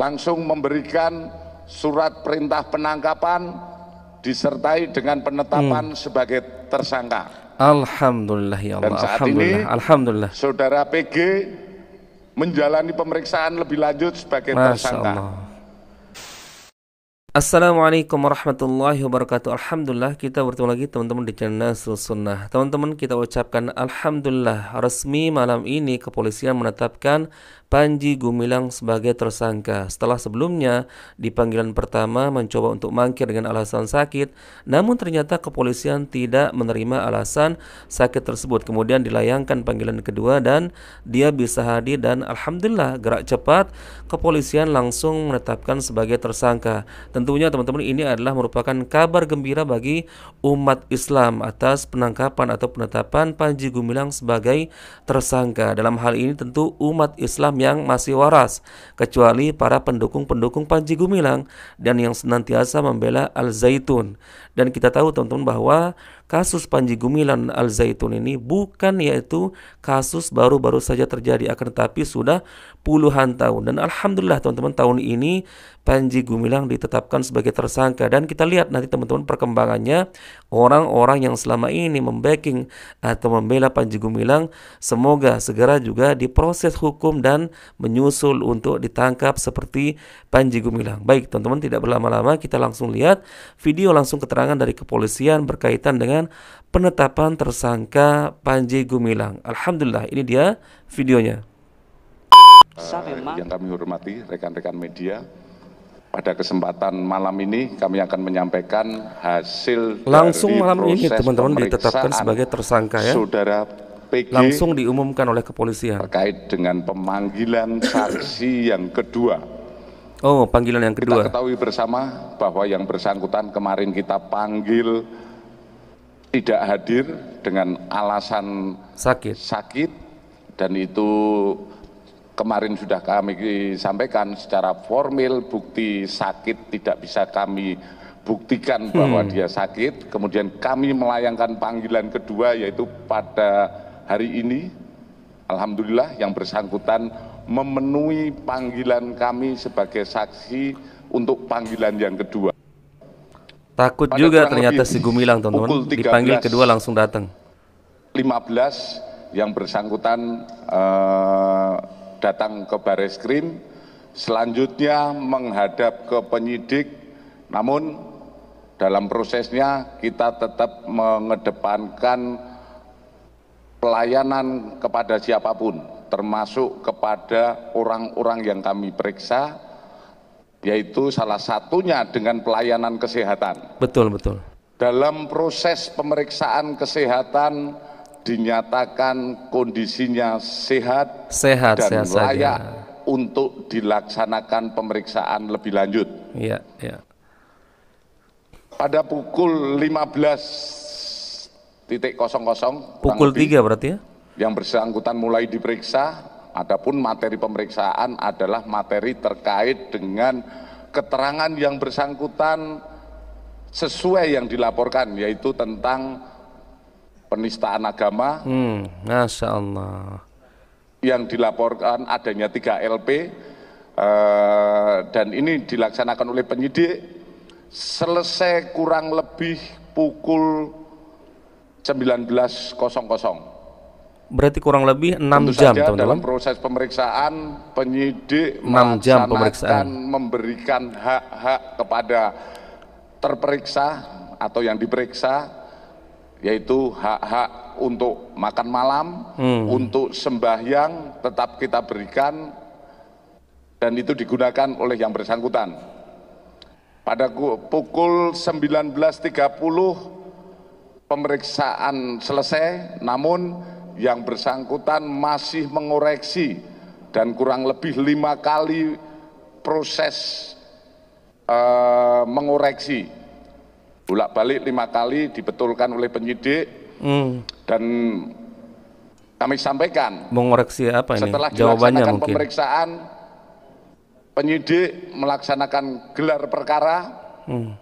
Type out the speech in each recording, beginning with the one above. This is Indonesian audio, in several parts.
langsung memberikan surat perintah penangkapan disertai dengan penetapan hmm. sebagai tersangka. Alhamdulillah ya Allah. Dan saat Alhamdulillah. ini Alhamdulillah. Saudara PG menjalani pemeriksaan lebih lanjut sebagai Masya tersangka. Allah. Assalamualaikum warahmatullahi wabarakatuh Alhamdulillah kita bertemu lagi teman-teman di channel Nasrul Sunnah Teman-teman kita ucapkan Alhamdulillah Resmi malam ini kepolisian menetapkan Panji Gumilang sebagai tersangka Setelah sebelumnya di panggilan pertama mencoba untuk mangkir dengan alasan sakit Namun ternyata kepolisian tidak menerima alasan sakit tersebut Kemudian dilayangkan panggilan kedua dan dia bisa hadir Dan Alhamdulillah gerak cepat kepolisian langsung menetapkan sebagai tersangka Tentunya teman-teman ini adalah merupakan kabar gembira bagi umat Islam atas penangkapan atau penetapan Panji Gumilang sebagai tersangka. Dalam hal ini tentu umat Islam yang masih waras kecuali para pendukung-pendukung Panji Gumilang dan yang senantiasa membela Al-Zaitun. Dan kita tahu teman-teman bahwa kasus Panji Gumilang Al Zaitun ini bukan yaitu kasus baru-baru saja terjadi akan tetapi sudah puluhan tahun dan alhamdulillah teman-teman tahun ini Panji Gumilang ditetapkan sebagai tersangka dan kita lihat nanti teman-teman perkembangannya orang-orang yang selama ini membacking atau membela Panji Gumilang semoga segera juga diproses hukum dan menyusul untuk ditangkap seperti Panji Gumilang. Baik, teman-teman tidak berlama-lama kita langsung lihat video langsung keterangan dari kepolisian berkaitan dengan dengan penetapan tersangka Panji Gumilang. Alhamdulillah, ini dia videonya. Uh, yang kami hormati rekan-rekan media, pada kesempatan malam ini kami akan menyampaikan hasil langsung dari malam ini teman-teman ditetapkan sebagai tersangka ya. Saudara PG langsung diumumkan oleh kepolisian terkait dengan pemanggilan saksi yang kedua. Oh, panggilan yang kedua. Kita ketahui bersama bahwa yang bersangkutan kemarin kita panggil tidak hadir dengan alasan sakit. sakit dan itu kemarin sudah kami sampaikan secara formil bukti sakit tidak bisa kami buktikan bahwa hmm. dia sakit kemudian kami melayangkan panggilan kedua yaitu pada hari ini alhamdulillah yang bersangkutan memenuhi panggilan kami sebagai saksi untuk panggilan yang kedua Takut juga ternyata si Gumilang teman-teman dipanggil kedua langsung datang. 15 yang bersangkutan uh, datang ke Baris Krim, selanjutnya menghadap ke penyidik, namun dalam prosesnya kita tetap mengedepankan pelayanan kepada siapapun, termasuk kepada orang-orang yang kami periksa, yaitu salah satunya dengan pelayanan kesehatan. Betul, betul. Dalam proses pemeriksaan kesehatan dinyatakan kondisinya sehat, sehat dan sehat layak saja. untuk dilaksanakan pemeriksaan lebih lanjut. Iya, iya. Pada pukul 15.00 pukul 3 berarti ya? Yang bersangkutan mulai diperiksa Adapun materi pemeriksaan adalah materi terkait dengan keterangan yang bersangkutan sesuai yang dilaporkan yaitu tentang penistaan agama. Hmm, Masya Allah. Yang dilaporkan adanya tiga LP eh, dan ini dilaksanakan oleh penyidik selesai kurang lebih pukul 19.00 berarti kurang lebih 6 Tentu jam teman-teman. Dalam proses pemeriksaan penyidik enam jam pemeriksaan memberikan hak-hak kepada terperiksa atau yang diperiksa yaitu hak-hak untuk makan malam, hmm. untuk sembahyang tetap kita berikan dan itu digunakan oleh yang bersangkutan. Pada pukul 19.30 pemeriksaan selesai, namun yang bersangkutan masih mengoreksi dan kurang lebih lima kali proses uh, mengoreksi bolak balik lima kali dibetulkan oleh penyidik hmm. dan kami sampaikan mengoreksi apa ini setelah jawabannya mungkin pemeriksaan penyidik melaksanakan gelar perkara hmm.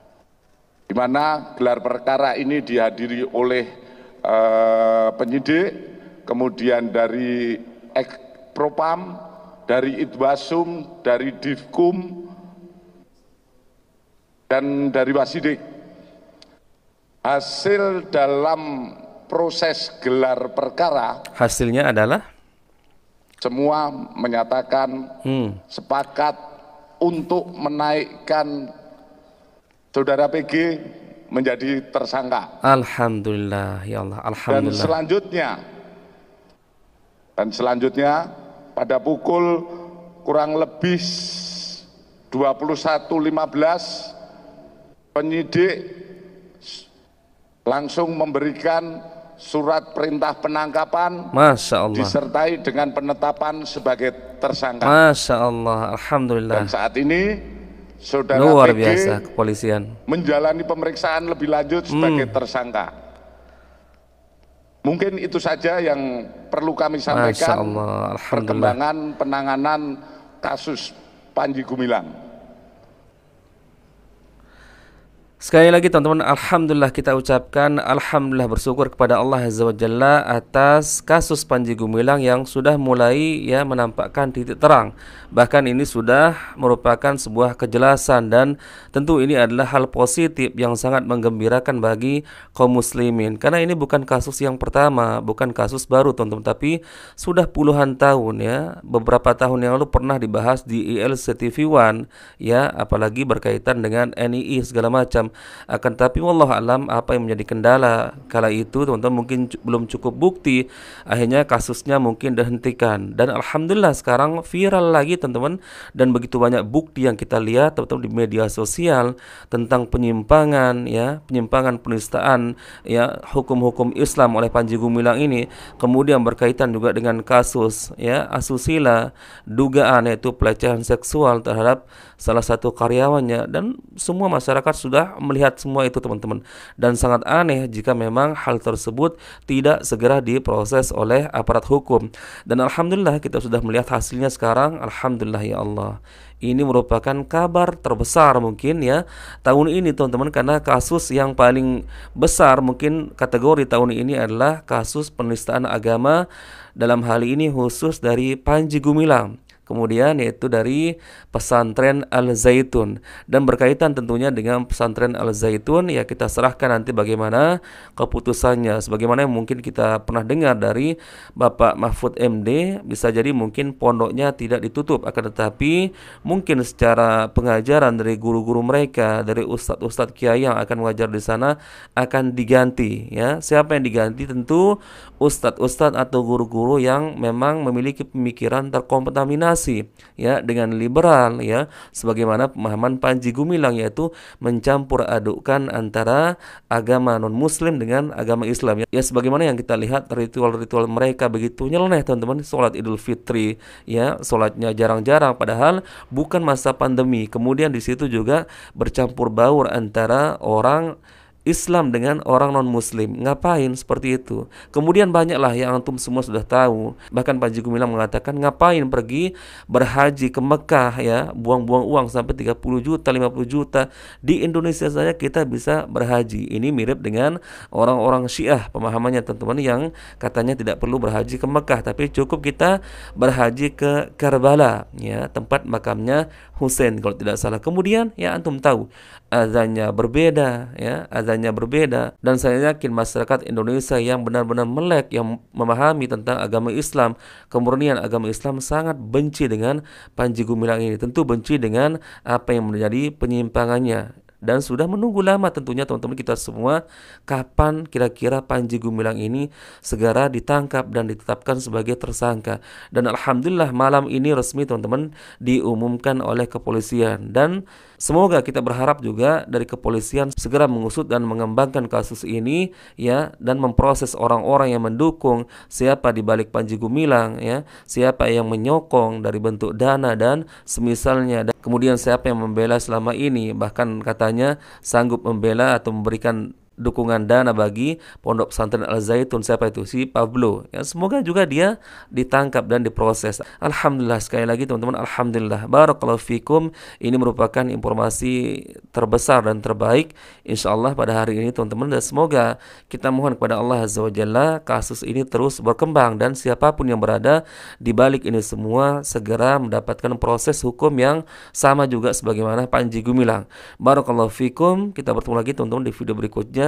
di mana gelar perkara ini dihadiri oleh uh, penyidik kemudian dari Propam, dari Itwasum, dari Divkum, dan dari Wasidik. Hasil dalam proses gelar perkara hasilnya adalah semua menyatakan hmm. sepakat untuk menaikkan saudara PG menjadi tersangka. Alhamdulillah ya Allah. Alhamdulillah. Dan selanjutnya dan selanjutnya pada pukul kurang lebih 21.15 penyidik langsung memberikan surat perintah penangkapan Masya Allah. disertai dengan penetapan sebagai tersangka. Masya Allah, Alhamdulillah. Dan saat ini saudara Luar biasa, kepolisian. menjalani pemeriksaan lebih lanjut sebagai hmm. tersangka. Mungkin itu saja yang perlu kami sampaikan. Perkembangan penanganan kasus Panji Gumilang. Sekali lagi teman-teman, Alhamdulillah kita ucapkan Alhamdulillah bersyukur kepada Allah Azza wa Jalla atas kasus Panji Gumilang yang sudah mulai ya menampakkan titik terang. Bahkan ini sudah merupakan sebuah kejelasan dan tentu ini adalah hal positif yang sangat menggembirakan bagi kaum muslimin. Karena ini bukan kasus yang pertama, bukan kasus baru teman-teman, tapi sudah puluhan tahun ya, beberapa tahun yang lalu pernah dibahas di TV One ya, apalagi berkaitan dengan NII segala macam akan tapi wallah alam apa yang menjadi kendala kala itu teman-teman mungkin belum cukup bukti akhirnya kasusnya mungkin dihentikan dan alhamdulillah sekarang viral lagi teman-teman dan begitu banyak bukti yang kita lihat teman-teman di media sosial tentang penyimpangan ya penyimpangan penistaan ya hukum-hukum Islam oleh Panji Gumilang ini kemudian berkaitan juga dengan kasus ya asusila dugaan yaitu pelecehan seksual terhadap salah satu karyawannya dan semua masyarakat sudah melihat semua itu teman-teman dan sangat aneh jika memang hal tersebut tidak segera diproses oleh aparat hukum dan alhamdulillah kita sudah melihat hasilnya sekarang alhamdulillah ya Allah ini merupakan kabar terbesar mungkin ya tahun ini teman-teman karena kasus yang paling besar mungkin kategori tahun ini adalah kasus penistaan agama dalam hal ini khusus dari Panji Gumilang kemudian yaitu dari pesantren Al Zaitun dan berkaitan tentunya dengan pesantren Al Zaitun ya kita serahkan nanti bagaimana keputusannya sebagaimana yang mungkin kita pernah dengar dari Bapak Mahfud MD bisa jadi mungkin pondoknya tidak ditutup akan tetapi mungkin secara pengajaran dari guru-guru mereka dari ustadz-ustadz kiai yang akan mengajar di sana akan diganti ya siapa yang diganti tentu ustadz-ustadz atau guru-guru yang memang memiliki pemikiran terkontaminasi demokrasi ya dengan liberal ya sebagaimana pemahaman Panji Gumilang yaitu mencampur adukkan antara agama non muslim dengan agama Islam ya, ya sebagaimana yang kita lihat ritual-ritual mereka begitu nyeleneh teman-teman sholat Idul Fitri ya sholatnya jarang-jarang padahal bukan masa pandemi kemudian di situ juga bercampur baur antara orang Islam dengan orang non-Muslim. Ngapain seperti itu? Kemudian banyaklah yang antum semua sudah tahu. Bahkan Pak Haji mengatakan ngapain pergi berhaji ke Mekah ya, buang-buang uang sampai 30 juta, 50 juta. Di Indonesia saja kita bisa berhaji. Ini mirip dengan orang-orang Syiah pemahamannya teman-teman yang katanya tidak perlu berhaji ke Mekah, tapi cukup kita berhaji ke Karbala ya, tempat makamnya Husain kalau tidak salah. Kemudian ya antum tahu azannya berbeda ya, azan caranya berbeda dan saya yakin masyarakat Indonesia yang benar-benar melek yang memahami tentang agama Islam, kemurnian agama Islam sangat benci dengan Panji Gumilang ini. Tentu benci dengan apa yang menjadi penyimpangannya dan sudah menunggu lama tentunya teman-teman kita semua kapan kira-kira Panji Gumilang ini segera ditangkap dan ditetapkan sebagai tersangka dan alhamdulillah malam ini resmi teman-teman diumumkan oleh kepolisian dan semoga kita berharap juga dari kepolisian segera mengusut dan mengembangkan kasus ini ya dan memproses orang-orang yang mendukung siapa di balik Panji Gumilang ya siapa yang menyokong dari bentuk dana dan semisalnya dan Kemudian siapa yang membela selama ini bahkan katanya sanggup membela atau memberikan dukungan dana bagi pondok pesantren Al Zaitun siapa itu si Pablo ya semoga juga dia ditangkap dan diproses alhamdulillah sekali lagi teman-teman alhamdulillah barakallahu fikum ini merupakan informasi terbesar dan terbaik insyaallah pada hari ini teman-teman dan semoga kita mohon kepada Allah azza wajalla kasus ini terus berkembang dan siapapun yang berada di balik ini semua segera mendapatkan proses hukum yang sama juga sebagaimana Panji Gumilang barakallahu fikum kita bertemu lagi teman-teman di video berikutnya